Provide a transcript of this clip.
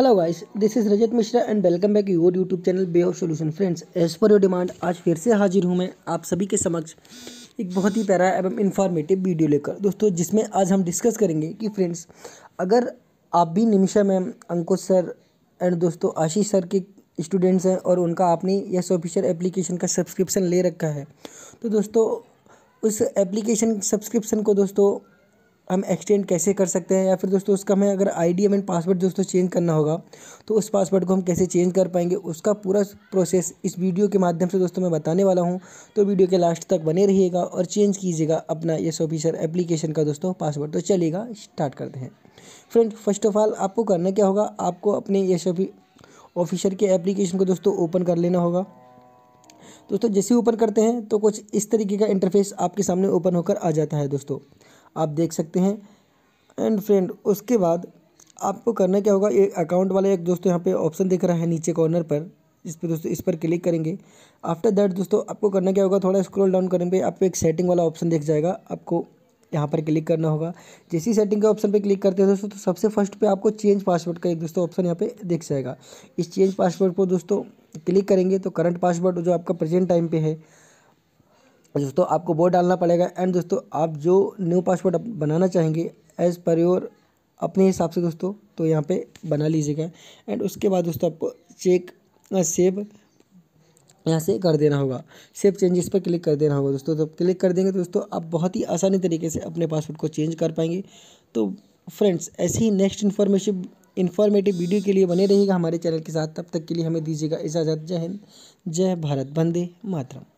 hello guys this is Rajat Mishra and welcome back your YouTube channel Bay of Solution friends as per your demand आज फिर से हाजिर हूँ मैं आप सभी के समक्ष एक बहुत ही प्यारा एवं इन्फॉर्मेटिव वीडियो लेकर दोस्तों जिसमें आज हम डिस्कस करेंगे कि फ्रेंड्स अगर आप भी Nimisha ma'am Ankush sir and दोस्तों आशीष सर के स्टूडेंट्स हैं और उनका आपने यस ऑफिशियल एप्लीकेशन का सब्सक्रिप्शन ले रखा है तो दोस्तों उस एप्लीकेशन सब्सक्रिप्शन को दोस्तों हम एक्सटेंड कैसे कर सकते हैं या फिर दोस्तों उसका हमें अगर आई डी एंड पासवर्ड दोस्तों चेंज करना होगा तो उस पासवर्ड को हम कैसे चेंज कर पाएंगे उसका पूरा प्रोसेस इस वीडियो के माध्यम से दोस्तों मैं बताने वाला हूँ तो वीडियो के लास्ट तक बने रहिएगा और चेंज कीजिएगा अपना यस ऑफिसर एप्लीकेशन का दोस्तों पासवर्ड तो चलेगा स्टार्ट करते हैं फ्रेंड फर्स्ट ऑफ ऑल आपको करना क्या होगा आपको अपने यश ऑफिसर के एप्लीकेशन को दोस्तों ओपन कर लेना होगा दोस्तों जैसे ओपन करते हैं तो कुछ इस तरीके का इंटरफेस आपके सामने ओपन होकर आ जाता है दोस्तों आप देख सकते हैं एंड फ्रेंड उसके बाद आपको करना क्या होगा एक अकाउंट वाला एक दोस्तों यहाँ पे ऑप्शन दिख रहा है नीचे कॉर्नर पर इस पर दोस्तों इस पर क्लिक करेंगे आफ्टर दैट दोस्तों आपको करना क्या होगा थोड़ा स्क्रॉल डाउन करने पे आपको एक सेटिंग वाला ऑप्शन दिख जाएगा आपको यहाँ पर क्लिक करना होगा जैसी सेटिंग के ऑप्शन पे क्लिक करते हैं दोस्तों तो सबसे फर्स्ट पे आपको चेंज पासवर्ड का एक दोस्तों ऑप्शन यहाँ पे दिख जाएगा इस चेंज पासवर्ड पर दोस्तों क्लिक करेंगे तो करंट पासवर्ड जो आपका प्रेजेंट टाइम पे है अच्छा दोस्तों आपको वो डालना पड़ेगा एंड दोस्तों आप जो न्यू पासवर्ड बनाना चाहेंगे एज़ पर योर अपने हिसाब से दोस्तों तो यहाँ पे बना लीजिएगा एंड उसके बाद दोस्तों आपको चेक सेव यहाँ से कर देना होगा सेव चेंजेस पर क्लिक कर देना होगा दोस्तों तो क्लिक कर देंगे तो दोस्तों आप बहुत ही आसानी तरीके से अपने पासवर्ड को चेंज कर पाएंगे तो फ्रेंड्स ऐसी ही नेक्स्ट इन्फॉर्मेशन इन्फॉर्मेटिव वीडियो के लिए बने रहिएगा हमारे चैनल के साथ तब तक के लिए हमें दीजिएगा इजाज़त जय हिंद जय भारत बंदे मातरम